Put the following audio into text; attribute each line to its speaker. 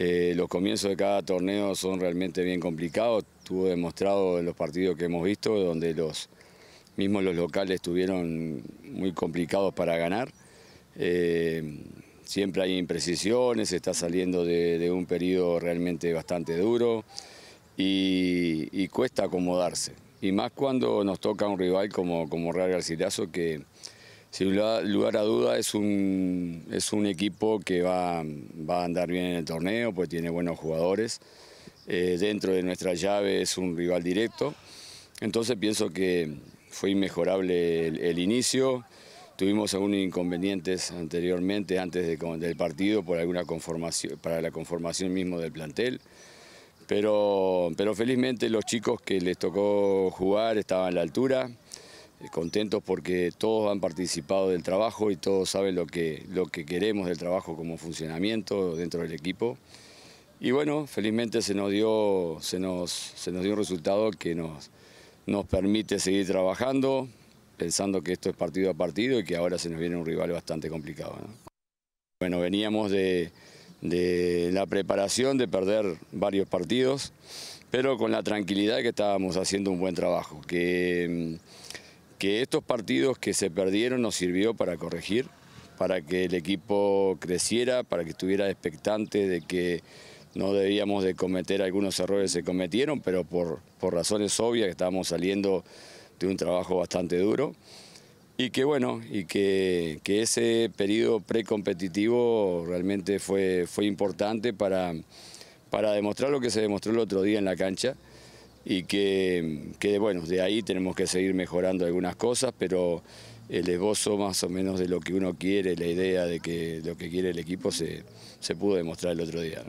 Speaker 1: Eh, los comienzos de cada torneo son realmente bien complicados, estuvo demostrado en los partidos que hemos visto, donde los mismos los locales estuvieron muy complicados para ganar. Eh, siempre hay imprecisiones, está saliendo de, un periodo realmente bastante duro y, cuesta acomodarse. Y más cuando nos toca un rival como, como Real Garcilaso que sin lugar a duda es un, equipo que va, a andar bien en el torneo, pues tiene buenos jugadores. Eh, dentro de nuestra llave es un rival directo. Entonces pienso que fue inmejorable el, inicio. Tuvimos algunos inconvenientes anteriormente, antes del partido, por alguna conformación, para la conformación mismo del plantel. Pero, pero felizmente los chicos que les tocó jugar estaban a la altura. Eh, contentos porque todos han participado del trabajo y todos saben lo que, lo que queremos del trabajo como funcionamiento dentro del equipo. Y bueno, felizmente se nos dio, se nos, se nos dio un resultado que nos, nos permite seguir trabajando, pensando que esto es partido a partido y que ahora se nos viene un rival bastante complicado. Bueno, veníamos de, de la preparación de perder varios partidos, pero con la tranquilidad que estábamos haciendo un buen trabajo, que mm, que estos partidos que se perdieron nos sirvió para corregir, para que el equipo creciera, para que estuviera expectante de que no debíamos de cometer algunos errores que se cometieron, pero por, razones obvias que estábamos saliendo de un trabajo bastante duro. Y que bueno, y que, ese periodo precompetitivo realmente fue, fue importante para demostrar lo que se demostró el otro día en la cancha y que, bueno, de ahí tenemos que seguir mejorando algunas cosas, pero el esbozo más o menos de lo que uno quiere, la idea de que lo que quiere el equipo se, se pudo demostrar el otro día.